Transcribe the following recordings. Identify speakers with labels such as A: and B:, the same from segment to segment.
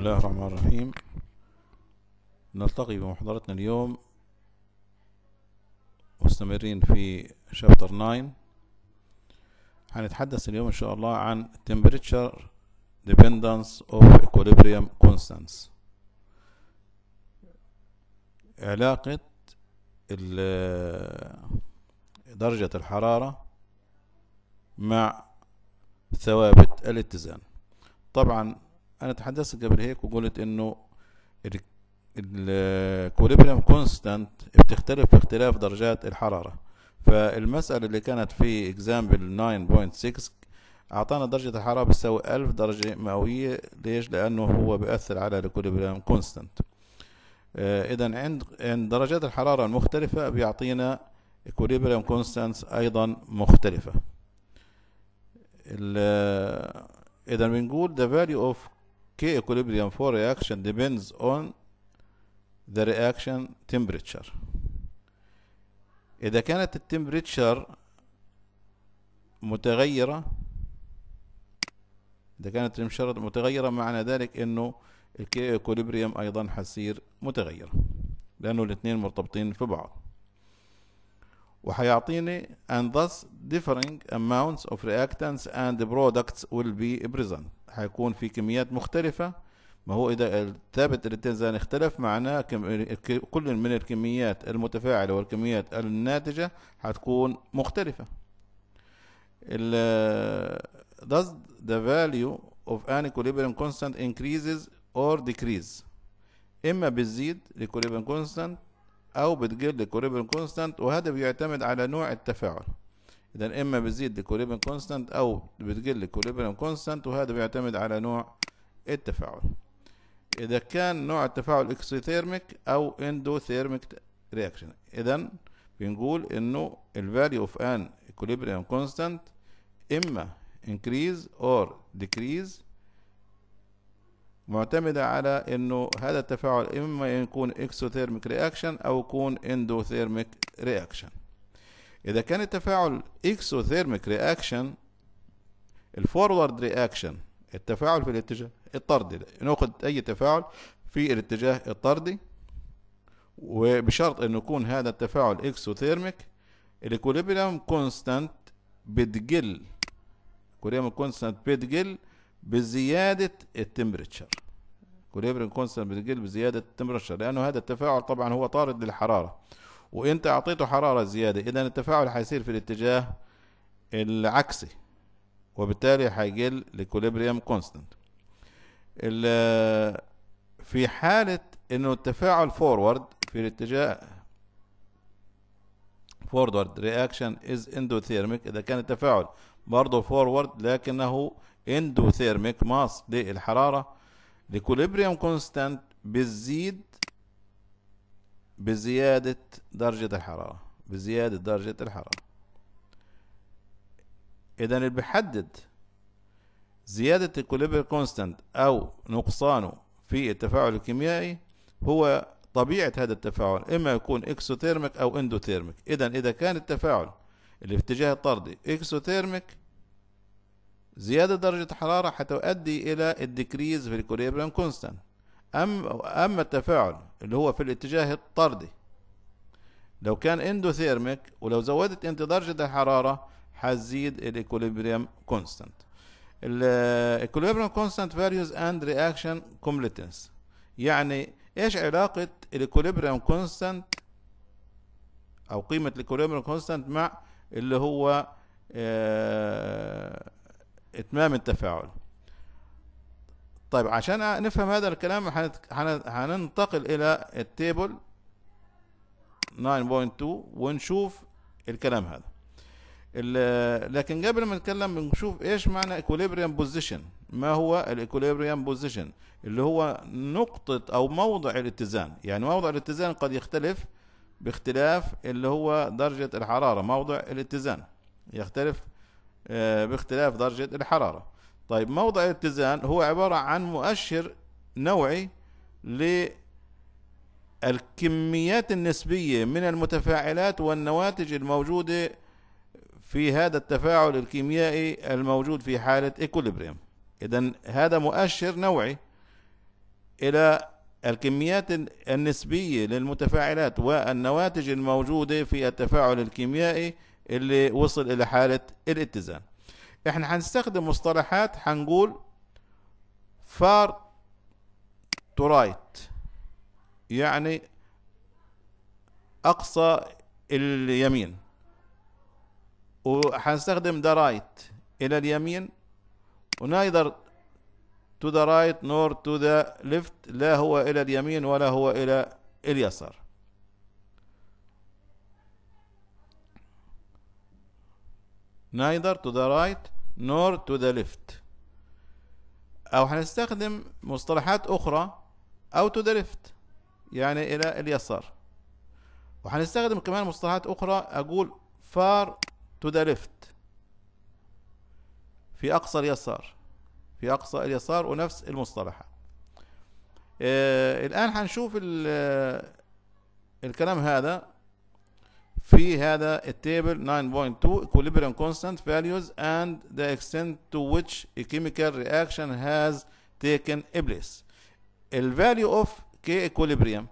A: الله الرحمن الرحيم نلتقي بمحاضرتنا اليوم مستمرين في شابتر 9 هنتحدث اليوم ان شاء الله عن temperature dependence of equilibrium constants علاقة درجة الحرارة مع ثوابت الاتزان طبعا انا تحدثت قبل هيك وقلت انه الكوليبريم كونستانت بتختلف باختلاف درجات الحرارة فالمسألة اللي كانت في اكزامبل 9.6 أعطانا درجة الحرارة بتساوي 1000 درجة مئوية ليش؟ لأنه هو بيأثر على الكوليبريم كونستانت إذا عند عند درجات الحرارة المختلفة بيعطينا الكوليبريم كونستانت أيضا مختلفة آه، إذا بنقول the value of K equilibrium for reaction depends on the reaction temperature إذا كانت التمبريتشر متغيرة إذا كانت التمبريتشر متغيرة معنى ذلك إنه الكي إكوليبريم أيضا حصير متغيرة لأنه الاثنين مرتبطين في بعض وحيعطيني and thus differing amounts of reactants and products will be present حيكون في كميات مختلفة ما هو إذا ثابت الاتزان اختلف معناه كل من الكميات المتفاعلة والكميات الناتجة حتكون مختلفة does the value of an equilibrium constant increases or decreases إما بتزيد equilibrium كونستانت أو بتقل equilibrium كونستانت وهذا بيعتمد على نوع التفاعل اذا اما بتزيد الكوليبن كونستانت او بتقل الكوليبن كونستانت وهذا بيعتمد على نوع التفاعل اذا كان نوع التفاعل اكسيثيرميك او اندوثيرميك رياكشن اذا بنقول انه الفاليو اوف ان equilibrium constant اما increase or decrease معتمدة على انه هذا التفاعل اما يكون exothermic reaction او يكون endothermic reaction إذا كان التفاعل اكسوثيرميك رياكشن الفورورد رياكشن التفاعل في الاتجاه الطردي ناخد أي تفاعل في الاتجاه الطردي وبشرط أن يكون هذا التفاعل اكسوثيرميك الإكوليبريم كونستانت بتقل الإكوليبريم كونستانت بتقل بزيادة التمبريتشر الإكوليبريم كونستانت بتقل بزيادة التمبريتشر لأنه هذا التفاعل طبعا هو طارد للحرارة وانت اعطيته حرارة زيادة اذا التفاعل حيصير في الاتجاه العكسي وبالتالي حيقل الاكوليبريم كونستنت في حالة انه التفاعل فورورد في الاتجاه فورورد رياكشن از اندوثيرميك اذا كان التفاعل برضه فورورد لكنه اندوثيرميك ماس للحرارة الاكوليبريم كونستانت بتزيد بزيادة درجة الحرارة بزيادة درجة الحرارة إذا اللي بيحدد زيادة الكوليبر كونستانت أو نقصانه في التفاعل الكيميائي هو طبيعة هذا التفاعل إما يكون إكسوثيرميك أو إندوثيرميك إذا إذا كان التفاعل اللي في اتجاه الطردي إكسوثيرميك زيادة درجة الحرارة حتؤدي إلى الديكريز في الكوليبران كونستانت أم أما التفاعل اللي هو في الاتجاه الطردي لو كان اندوثيرميك ولو زودت انت درجة الحرارة حزيد الإكوليبريم كونستانت الإكوليبريم كونستانت فاليوز أند رياكشن كومليتنس يعني إيش علاقة الإكوليبريم كونستانت أو قيمة الإكوليبريم كونستانت مع اللي هو اه إتمام التفاعل طيب عشان نفهم هذا الكلام هننتقل الى التيبل 9.2 ونشوف الكلام هذا لكن قبل ما نتكلم بنشوف ايش معنى ايكوليبريم بوزيشن ما هو الايكوليبريم بوزيشن اللي هو نقطة او موضع الاتزان يعني موضع الاتزان قد يختلف باختلاف اللي هو درجة الحرارة موضع الاتزان يختلف آه، باختلاف درجة الحرارة طيب موضع الاتزان هو عبارة عن مؤشر نوعي للكميات النسبية من المتفاعلات والنواتج الموجودة في هذا التفاعل الكيميائي الموجود في حالة إيكوليبريم إذا هذا مؤشر نوعي إلى الكميات النسبية للمتفاعلات والنواتج الموجودة في التفاعل الكيميائي اللي وصل إلى حالة الاتزان احنا هنستخدم مصطلحات هنقول فار تو رايت يعني اقصى اليمين وهنستخدم ذا رايت الى اليمين ونايدر تو ذا رايت نور تو ذا ليفت لا هو الى اليمين ولا هو الى اليسار neither to the right nor to the left أو هنستخدم مصطلحات أخرى أو to the left يعني إلى اليسار وهنستخدم كمان مصطلحات أخرى أقول far to the left في أقصى اليسار في أقصى اليسار ونفس المصطلحات آه الآن هنشوف آه، الكلام هذا في هذا التابل 9.2 equilibrium constant values and the extent to which a chemical reaction has taken place. ال value of K equilibrium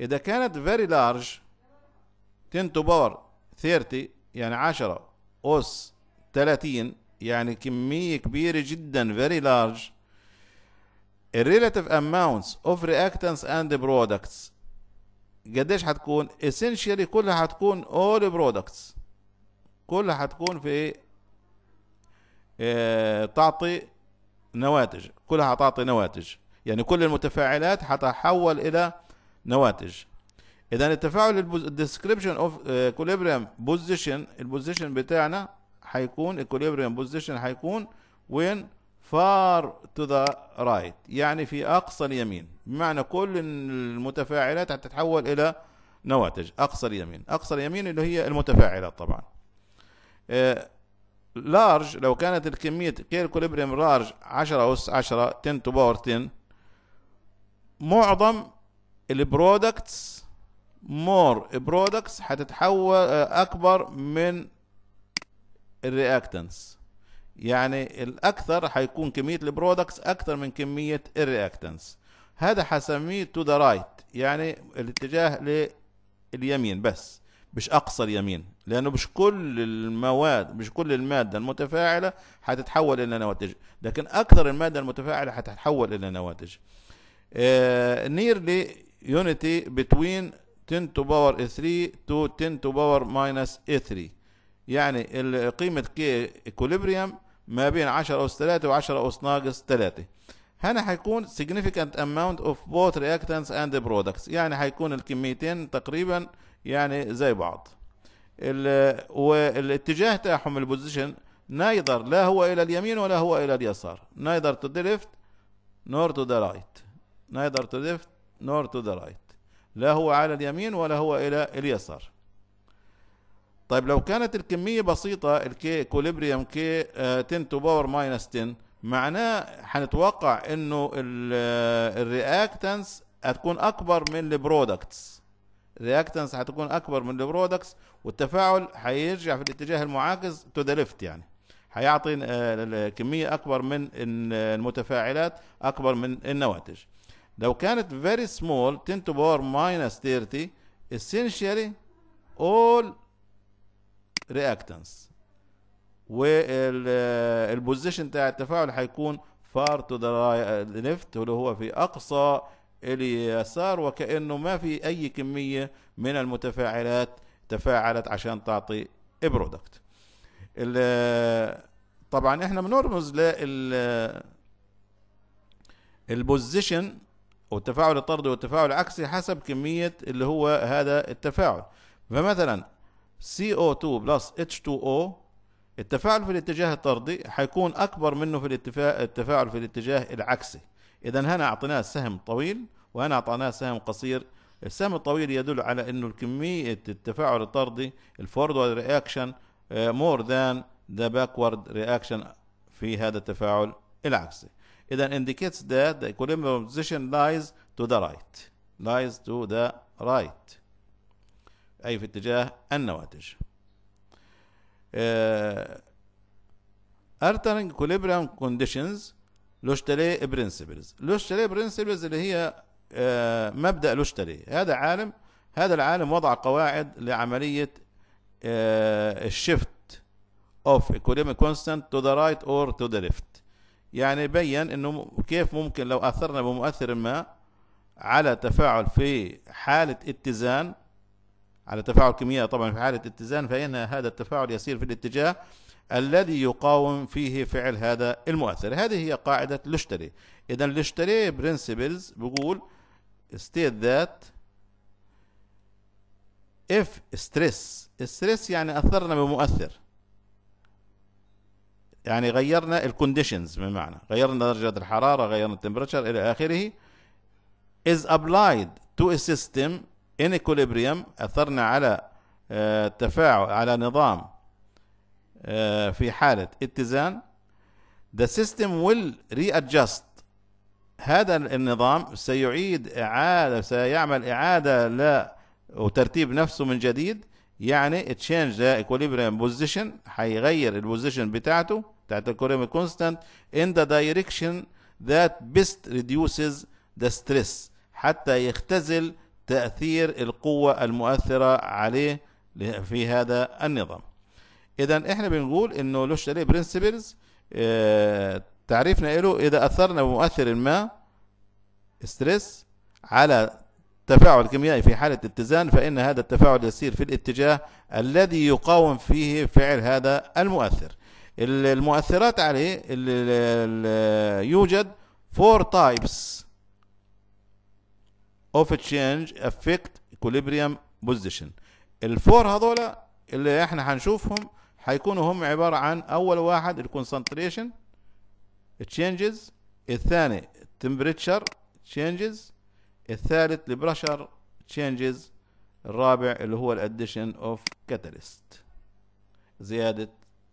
A: إذا كانت very large 10 to power 30 يعني 10 أس 30 يعني كمية كبيرة جدا very large relative amounts of reactants and products قديش حتكون essentially كلها حتكون all products كلها حتكون في آه، تعطي نواتج كلها حتعطي نواتج يعني كل المتفاعلات حتحول الى نواتج اذا التفاعل الديسكريبشن اوف آه، equilibrium بوزيشن البوزيشن بتاعنا حيكون equilibrium بوزيشن حيكون وين فار تو ذا رايت يعني في اقصى اليمين بمعنى كل المتفاعلات هتتحول إلى نواتج أقصى اليمين أقصى اليمين اللي هي المتفاعلات طبعا لارج آه، لو كانت الكمية كوليبريم لارج عشرة أس عشرة 10 تو باور 10 معظم البرودكتس مور برودكتس هتتحول آه، أكبر من الرياكتنس يعني الأكثر هيكون كمية البرودكتس أكثر من كمية الرياكتنس هذا حسميه تو ذا رايت يعني الاتجاه لليمين بس مش اقصى اليمين لانه مش كل المواد مش كل الماده المتفاعله حتتحول الى نواتج لكن اكثر الماده المتفاعله حتتحول الى نواتج نيرلي يونيتي بتوين 10 تو باور 3 تو 10 تو باور ماينس 3 يعني قيمة كي ايكوليبريم ما بين 10 أس 3 و10 أس ناقص 3 هنا هيكون significant amount of both reactants and products يعني هيكون الكميتين تقريبا يعني زي بعض والاتجاه تاعهم البوزيشن نايدر لا هو الى اليمين ولا هو الى اليسار نايدر تو ذا ليفت نور تو ذا رايت نايدر تو ليفت نور تو ذا رايت لا هو على اليمين ولا هو الى اليسار طيب لو كانت الكميه بسيطه الكي كوليبريم كي 10 تو باور ماينس 10 معناه هنتوقع انه الرياكتنس هتكون اكبر من البرودكتس الرياكتنس هتكون اكبر من البرودكتس والتفاعل هيرجع في الاتجاه المعاكس تو ذا ليفت يعني هيعطي آه، كميه اكبر من المتفاعلات اكبر من النواتج لو كانت فيري سمول 10 تو باور ماينس 30 اسينشالي اول رياكتنس والبوزيشن بتاع التفاعل هيكون فار تو ذا ليفت اللي هو في اقصى اليسار وكانه ما في اي كميه من المتفاعلات تفاعلت عشان تعطي برودكت طبعا احنا بنرمز لل البوزيشن والتفاعل الطردي والتفاعل العكسي حسب كميه اللي هو هذا التفاعل فمثلا CO2 بلس H2O التفاعل في الاتجاه الطردي حيكون أكبر منه في التفاعل في الاتجاه العكسي إذا هنا أعطيناه سهم طويل وهنا أعطيناه سهم قصير السهم الطويل يدل على أنه كمية التفاعل الطردي الفورورد رياكشن مور ذان ذا باكورد رياكشن في هذا التفاعل العكسي إذا indicates that the equilibrium position lies to the right lies to the right أي في اتجاه النواتج ارترنج كوليبريم كونديشنز لوشتلي برنسبلز لوشتلي برنسبلز اللي هي آه، مبدا لوشتلي هذا عالم هذا العالم وضع قواعد لعمليه الشفت آه، اوف equilibrium constant to the right or to the left يعني بين انه كيف ممكن لو اثرنا بمؤثر ما على تفاعل في حاله اتزان على تفاعل كيميائي طبعا في حالة اتزان فإن هذا التفاعل يسير في الاتجاه الذي يقاوم فيه فعل هذا المؤثر هذه هي قاعدة لشتري إذا لشتري برنسبلز بقول state that if stress stress يعني أثرنا بمؤثر يعني غيرنا الكونديشنز بمعنى غيرنا درجة الحرارة غيرنا التمبرتشر إلى آخره is applied to a system انيكوليبريم اثرنا على آه، تفاعل على نظام آه، في حالة اتزان the system will readjust هذا النظام سيعيد إعادة سيعمل إعادة ل وترتيب نفسه من جديد يعني تشينج ذا equilibrium بوزيشن هيغير البوزيشن بتاعته بتاعت الكوريم كونستانت in the direction that best reduces the stress حتى يختزل تأثير القوة المؤثرة عليه في هذا النظام إذا إحنا بنقول إنه لوش ليه برنسبلز تعريفنا له إذا أثرنا بمؤثر ما ستريس على تفاعل كيميائي في حالة اتزان فإن هذا التفاعل يسير في الاتجاه الذي يقاوم فيه فعل هذا المؤثر المؤثرات عليه يوجد فور تايبس اوف تشينج افكت equilibrium بوزيشن الفور هذول اللي احنا هنشوفهم هيكونوا هم عباره عن اول واحد الكونسنتريشن تشينجز الثاني temperature تشينجز الثالث البرشر تشينجز الرابع اللي هو الاديشن اوف كاتاليست زياده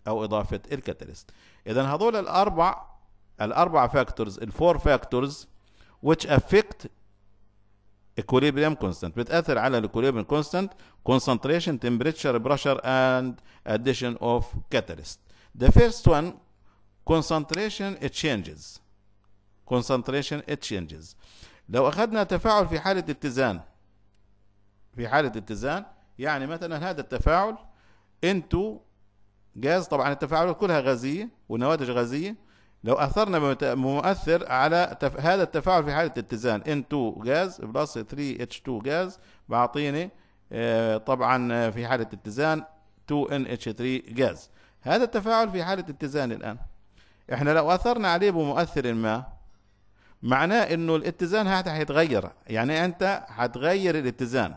A: او اضافه الكاتاليست اذا هذول الاربع الاربع فاكتورز الفور فاكتورز which affect equilibrium constant بتأثر على equilibrium constant concentration temperature pressure and addition of catalyst the first one concentration it changes concentration it changes لو أخذنا تفاعل في حالة اتزان في حالة اتزان يعني مثلا هذا التفاعل انتو جاز طبعا التفاعلات كلها غازية ونواتج غازية لو اثرنا بمؤثر على تف... هذا التفاعل في حاله اتزان N2 غاز بلس 3 H2 غاز بعطيني آه، طبعا في حاله اتزان 2 NH3 غاز هذا التفاعل في حاله اتزان الان احنا لو اثرنا عليه بمؤثر ما معناه انه الاتزان هذا حيتغير يعني انت حتغير الاتزان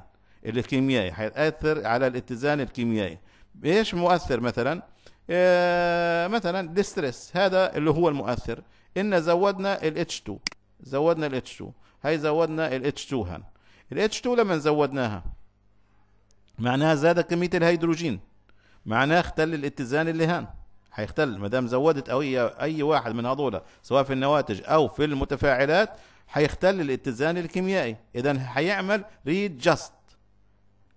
A: الكيميائي حيتاثر على الاتزان الكيميائي ايش مؤثر مثلا آه، مثلا ديستريس هذا اللي هو المؤثر ان زودنا الاتش 2 زودنا الاتش 2 هي زودنا الاتش 2 هن الاتش 2 لما زودناها معناها زاد كميه الهيدروجين معناها اختل الاتزان اللي هان هيختل ما دام زودت او اي واحد من هذول سواء في النواتج او في المتفاعلات هيختل الاتزان الكيميائي اذا هيعمل جاست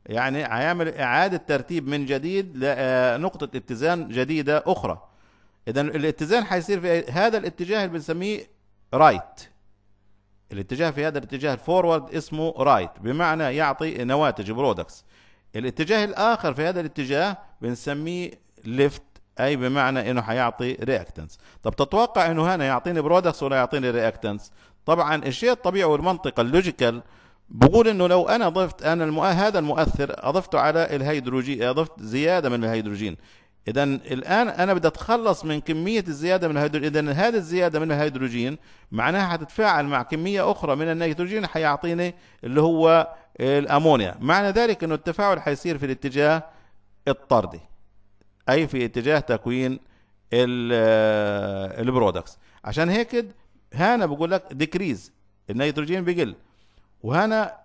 A: يعني هيعمل اعاده ترتيب من جديد لنقطه آه، اتزان جديده اخرى اذا الاتزان هيصير في هذا الاتجاه اللي بنسميه رايت الاتجاه في هذا الاتجاه الفورورد اسمه رايت بمعنى يعطي نواتج برودكتس الاتجاه الاخر في هذا الاتجاه بنسميه ليفت اي بمعنى انه حيعطي رياكتنس طب تتوقع انه هنا يعطيني برودكتس ولا يعطيني رياكتنس طبعا الشيء الطبيعي والمنطقه اللوجيكال بقول انه لو انا ضفت انا هذا المؤثر اضفته على الهيدروجين اضفت زياده من الهيدروجين اذا الان انا بدي اتخلص من كميه الزياده من الهيدروجين اذا هذه الزياده من الهيدروجين معناها حتتفاعل مع كميه اخرى من النيتروجين حيعطيني اللي هو الامونيا معنى ذلك انه التفاعل حيصير في الاتجاه الطردي اي في اتجاه تكوين البرودكتس عشان هيك هنا بقول لك ديكريز النيتروجين بقل وهنا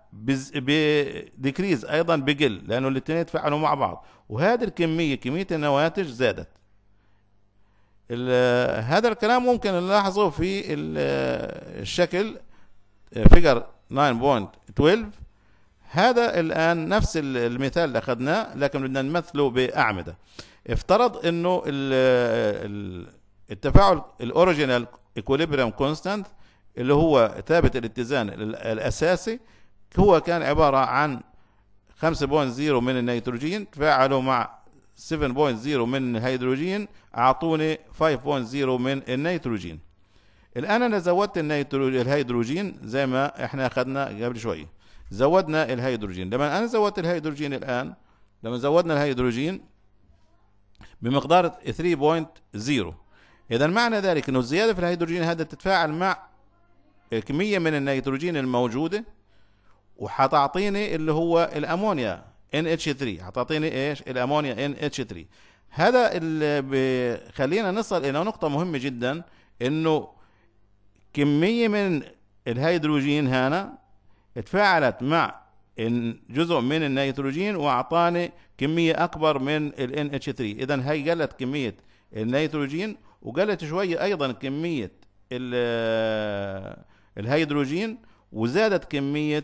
A: بديكريز ايضا بقل لانه الاثنين يتفاعلوا مع بعض وهذه الكميه كميه النواتج زادت هذا الكلام ممكن نلاحظه في الشكل فيجر 9.12 هذا الان نفس المثال اللي اخذناه لكن بدنا نمثله باعمده افترض انه التفاعل الاوريجينال ايكوليبريم كونستانت اللي هو ثابت الاتزان الأساسي هو كان عبارة عن 5.0 من النيتروجين تفاعلوا مع 7.0 من الهيدروجين أعطوني 5.0 من النيتروجين الآن أنا زودت النيتروجين الهيدروجين زي ما إحنا اخذنا قبل شوية زودنا الهيدروجين لما أنا زودت الهيدروجين الآن لما زودنا الهيدروجين بمقدار 3.0 إذا معنى ذلك أنه الزيادة في الهيدروجين هذا تتفاعل مع كميه من النيتروجين الموجوده وحتعطيني اللي هو الامونيا NH3 حتعطيني ايش الامونيا NH3 هذا اللي بخلينا نصل الى نقطه مهمه جدا انه كميه من الهيدروجين هنا اتفاعلت مع جزء من النيتروجين واعطاني كميه اكبر من ال NH3 اذا هي قلت كميه النيتروجين وقلت شويه ايضا كميه ال الهيدروجين وزادت كمية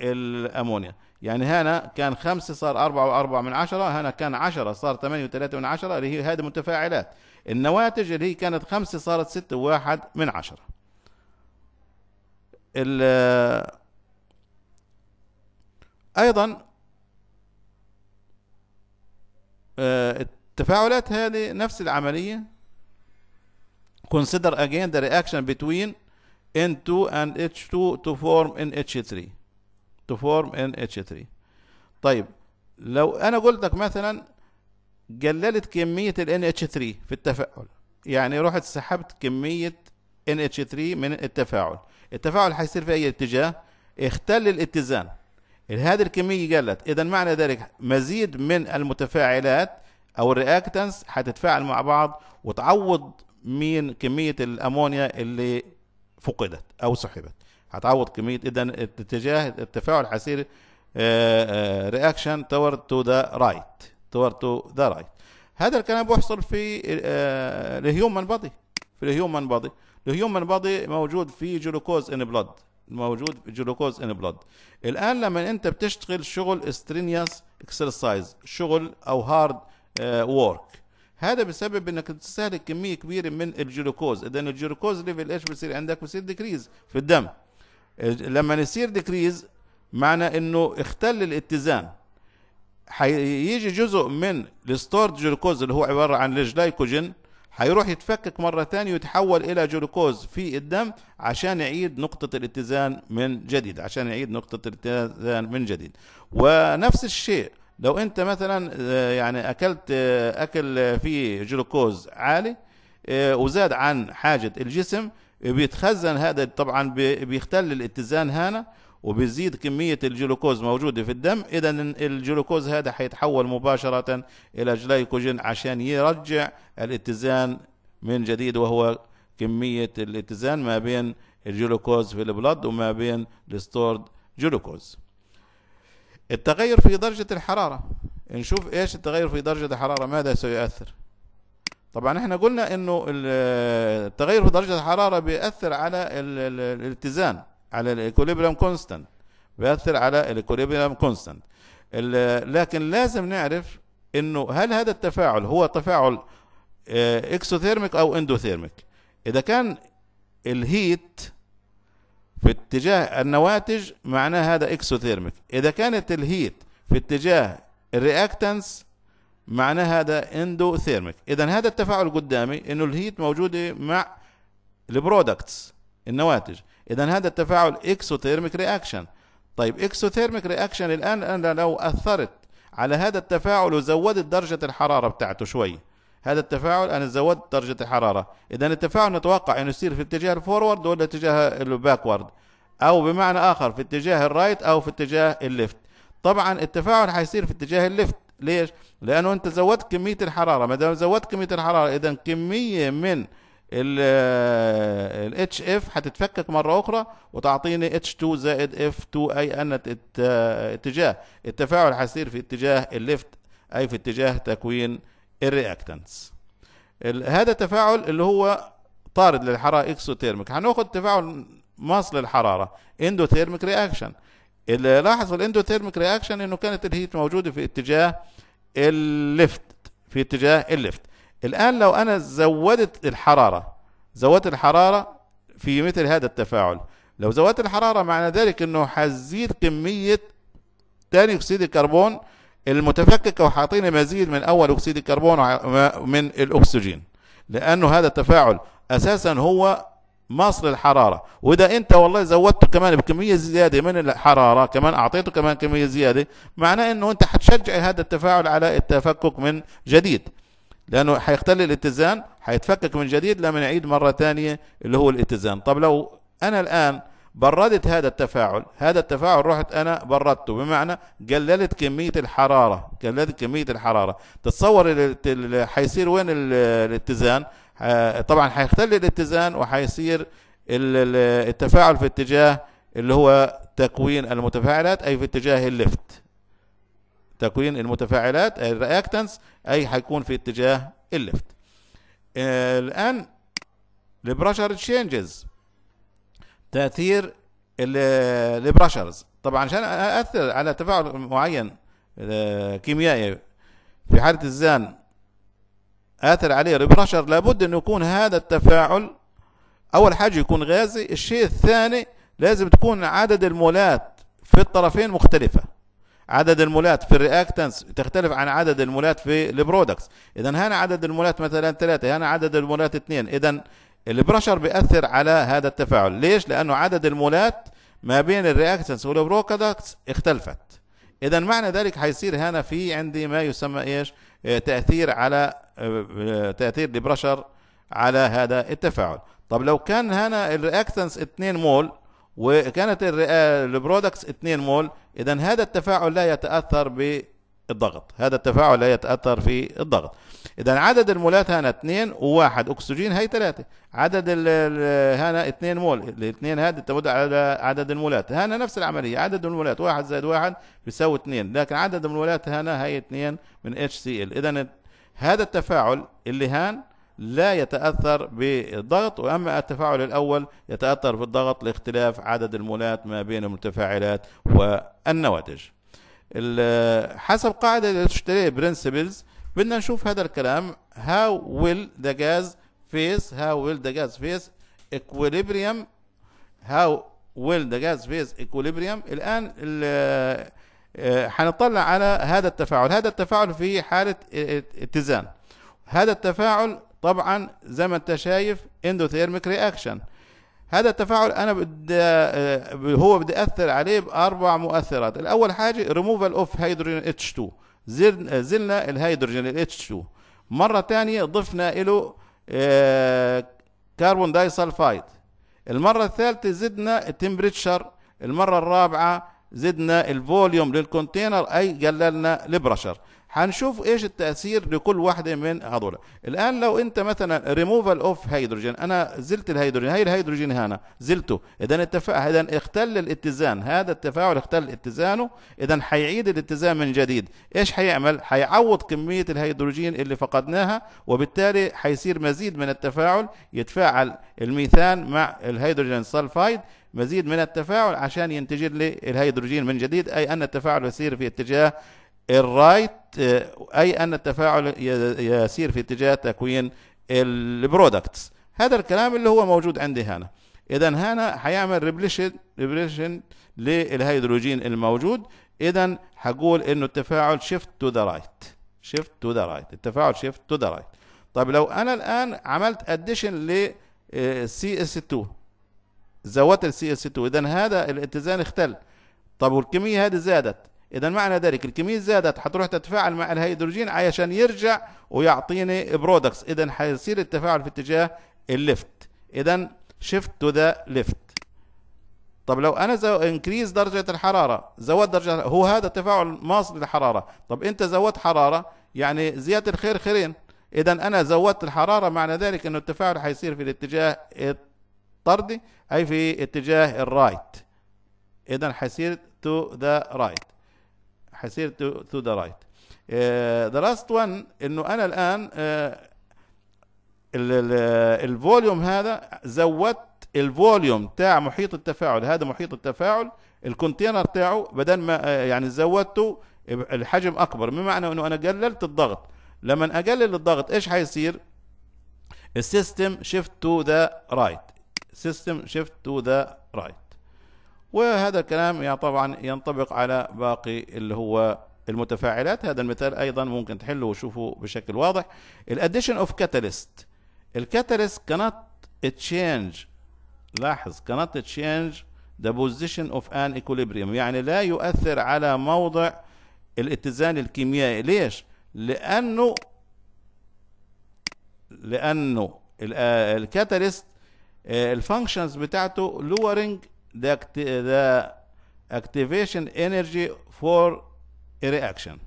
A: الأمونيا يعني هنا كان خمسة صار أربعة وأربعة من عشرة هنا كان عشرة صار ثمانية وثلاثة من عشرة اللي هي هذه متفاعلات النواتج اللي هي كانت خمسة صارت ستة وواحد من عشرة أيضا آه، التفاعلات هذه نفس العملية consider again the reaction between N2 and H2 to form NH3 to form NH3 طيب لو انا قلت لك مثلا قللت كمية ال NH3 في التفاعل يعني رحت سحبت كمية NH3 من التفاعل التفاعل هيصير في اي اتجاه اختل الاتزان هذه الكمية قلت اذا معنى ذلك مزيد من المتفاعلات او الرياكتنس هتتفاعل مع بعض وتعوض مين كمية الامونيا اللي فقدت أو سحبت هتعوض كمية إذا اتجاه التفاعل حصير رياكشن تورد تو ذا رايت تورد تو ذا رايت هذا الكلام بيحصل في الهيومن بادي في الهيومن بادي الهيومن بادي موجود في جلوكوز ان بلاد موجود في جلوكوز ان بلاد الان لما انت بتشتغل شغل استرينياس اكسرسايز شغل او هارد آه، وورك هذا بسبب انك تستهلك كميه كبيره من الجلوكوز اذا الجلوكوز ليفل ايش بصير عندك بصير ديكريز في الدم لما يصير ديكريز معنى انه اختل الاتزان حيجي جزء من الستورد جلوكوز اللي هو عباره عن الجلايكوجين حيروح يتفكك مرة ثانية ويتحول إلى جلوكوز في الدم عشان يعيد نقطة الاتزان من جديد عشان يعيد نقطة الاتزان من جديد ونفس الشيء لو انت مثلا آه، يعني اكلت آه، اكل فيه جلوكوز عالي آه، وزاد عن حاجه الجسم بيتخزن هذا طبعا بيختل الاتزان هنا وبيزيد كمية الجلوكوز موجودة في الدم إذا الجلوكوز هذا حيتحول مباشرة إلى جليكوجين عشان يرجع الاتزان من جديد وهو كمية الاتزان ما بين الجلوكوز في البلد وما بين الستورد جلوكوز التغير في درجة الحرارة نشوف ايش التغير في درجة الحرارة ماذا سيؤثر طبعا احنا قلنا انه التغير في درجة الحرارة بيأثر على الاتزان على الاكوليبريم كونستانت بيأثر على الاكوليبريم كونستانت لكن لازم نعرف انه هل هذا التفاعل هو تفاعل اكسوثيرميك آه، او اندوثيرميك اذا كان الهيت في اتجاه النواتج معناه هذا اكسوثيرميك اذا كانت الهيت في اتجاه الرياكتنس معناه هذا اندوثيرميك اذا هذا التفاعل قدامي انه الهيت موجوده مع البرودكتس النواتج اذا هذا التفاعل اكسوثيرميك رياكشن طيب اكسوثيرميك رياكشن الان انا لو اثرت على هذا التفاعل وزودت درجه الحراره بتاعته شويه هذا التفاعل أنا زودت درجة الحرارة إذا التفاعل نتوقع أنه يصير في اتجاه الفورورد ولا اتجاه الباكورد أو بمعنى آخر في اتجاه الرايت أو في اتجاه الليفت طبعا التفاعل حيصير في اتجاه الليفت ليش؟ لأنه أنت زودت كمية الحرارة ما دام زودت كمية الحرارة إذا كمية من ال اف حتتفكك مرة أخرى وتعطيني اتش 2 زائد اف 2 أي أن اتجاه التفاعل حيصير في اتجاه الليفت أي في اتجاه تكوين الرياكتانس هذا تفاعل اللي هو طارد للحراره اكسوثيرميك هناخد تفاعل مصل الحراره اندوثيرميك رياكشن اللي لاحظ في الاندوثيرميك رياكشن انه كانت الهيت موجوده في اتجاه الليفت في اتجاه الليفت الان لو انا زودت الحراره زودت الحراره في مثل هذا التفاعل لو زودت الحراره معنى ذلك انه حزيد كميه ثاني اكسيد الكربون المتفككة وحاطين مزيد من أول أكسيد الكربون من الأكسجين لأنه هذا التفاعل أساسا هو مصل الحرارة وإذا أنت والله زودته كمان بكمية زيادة من الحرارة كمان أعطيته كمان كمية زيادة معناه أنه أنت حتشجع هذا التفاعل على التفكك من جديد لأنه حيختل الاتزان حيتفكك من جديد لما نعيد مرة ثانية اللي هو الاتزان طب لو أنا الآن بردت هذا التفاعل هذا التفاعل رحت انا بردته بمعنى قللت كميه الحراره قللت كميه الحراره تتصور حيصير وين الاتزان آه، طبعا حيختل الاتزان وحيصير التفاعل في اتجاه اللي هو تكوين المتفاعلات اي في اتجاه الليفت تكوين المتفاعلات اي الرياكتنس اي حيكون في اتجاه الليفت آه، الان البريشر تشينجز تاثير البرشرز طبعا عشان اثر على تفاعل معين آه، كيميائي في حاله الزان اثر عليه البرشر لابد انه يكون هذا التفاعل اول حاجه يكون غازي الشيء الثاني لازم تكون عدد المولات في الطرفين مختلفه عدد المولات في الرياكتنس تختلف عن عدد المولات في البرودكتس اذا هنا عدد المولات مثلا ثلاثة هنا عدد المولات اثنين اذا البرشر بيأثر على هذا التفاعل ليش لأنه عدد المولات ما بين الرياكتنس والبروكادكتس اختلفت اذا معنى ذلك حيصير هنا في عندي ما يسمى ايش آه، تاثير على آه، آه، تاثير البرشر على هذا التفاعل طب لو كان هنا الرياكتنس 2 مول وكانت البرودكتس 2 مول اذا هذا التفاعل لا يتاثر بالضغط هذا التفاعل لا يتاثر في الضغط اذا عدد المولات هنا 2 و1 اكسجين هي 3 عدد هنا 2 مول الاثنين هذا تمد على عدد المولات هنا نفس العمليه عدد المولات 1 زائد 1 بيساوي 2 لكن عدد المولات هنا هي 2 من HCl اذا هذا التفاعل اللي هان لا يتأثر بالضغط وأما التفاعل الأول يتأثر بالضغط لاختلاف عدد المولات ما بين المتفاعلات والنواتج حسب قاعدة الاشتري برنسبلز بدنا نشوف هذا الكلام how will the gas phase how will the gas phase equilibrium how will the gas phase equilibrium الآن هنطلع آه، على هذا التفاعل هذا التفاعل في حالة اتزان هذا التفاعل طبعا زي ما انت شايف اندوثيرميك رياكشن هذا التفاعل انا بدي آه، هو بدي اثر عليه باربع مؤثرات الاول حاجه ريموفال اوف هيدروجين اتش 2 آه، زلنا الهيدروجين ال H2 مرة تانية ضفنا له كربون داي سلفايد المرة الثالثة زدنا التمبريتشر المرة الرابعة زدنا الفوليوم للكونتينر أي قللنا البرشر هنشوف ايش التاثير لكل واحده من هذول الان لو انت مثلا ريموفال اوف هيدروجين انا زلت الهيدروجين هي الهيدروجين هنا زلته اذا اتفق اذا اختل الاتزان هذا التفاعل اختل اتزانه اذا حيعيد الاتزان من جديد ايش حيعمل حيعوض كميه الهيدروجين اللي فقدناها وبالتالي حيصير مزيد من التفاعل يتفاعل الميثان مع الهيدروجين سلفايد مزيد من التفاعل عشان ينتج لي الهيدروجين من جديد اي ان التفاعل يصير في اتجاه الرايت آه، اي ان التفاعل يسير في اتجاه تكوين البرودكتس هذا الكلام اللي هو موجود عندي هنا اذا هنا هيعمل ريبليشن ريبليشن للهيدروجين الموجود اذا هقول انه التفاعل شيفت تو ذا رايت شيفت تو ذا رايت التفاعل شيفت تو ذا رايت طب لو انا الان عملت اديشن ل سي اس 2 زودت السي اس 2 اذا هذا الاتزان اختل طب والكميه هذه زادت اذا معنى ذلك الكميه زادت حتروح تتفاعل مع الهيدروجين عشان يرجع ويعطيني برودكتس اذا حيصير التفاعل في اتجاه الليفت اذا شيفت تو ذا ليفت طب لو انا زو انكريز درجه الحراره زود درجه هو هذا التفاعل ماصل للحراره طب انت زودت حراره يعني زياده الخير خيرين اذا انا زودت الحراره معنى ذلك انه التفاعل حيصير في الاتجاه الطردي اي في اتجاه الرايت اذا حيصير تو ذا رايت حيصير تو ذا رايت ذا لاست وان انه انا الان uh, uh, الفوليوم هذا زودت الفوليوم تاع محيط التفاعل هذا محيط التفاعل الكونتينر تاعه بدل ما uh, يعني زودته الحجم اكبر بمعنى انه انا قللت الضغط لما اقلل الضغط ايش حيصير السيستم شيفت تو ذا رايت سيستم شيفت تو ذا رايت وهذا الكلام طبعا ينطبق على باقي اللي هو المتفاعلات هذا المثال ايضا ممكن تحله وشوفه بشكل واضح الاديشن اوف كاتاليست الكاتاليست cannot change لاحظ cannot change the position of an equilibrium يعني لا يؤثر على موضع الاتزان الكيميائي ليش لانه لانه الكاتاليست آه، الفانكشنز آه، بتاعته لورنج the, act uh, the activation energy for a reaction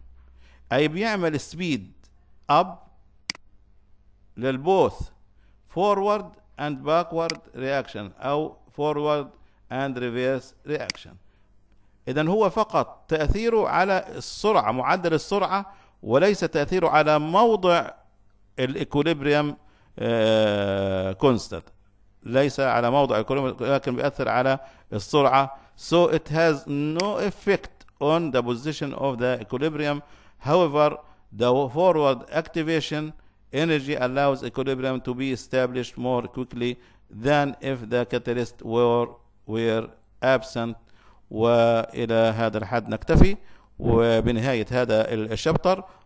A: أي بيعمل سبيد أب للبوث forward and backward reaction أو forward and reverse reaction إذا هو فقط تأثيره على السرعة معدل السرعة وليس تأثيره على موضع الإكوليبريم آه، كونستانت ليس على موضع الكلمة لكن بيأثر على السرعة so it has no effect on the position of the equilibrium however the forward activation energy allows equilibrium to be established more quickly than if the catalyst were were absent وإلى هذا الحد نكتفي وبنهاية هذا الشابتر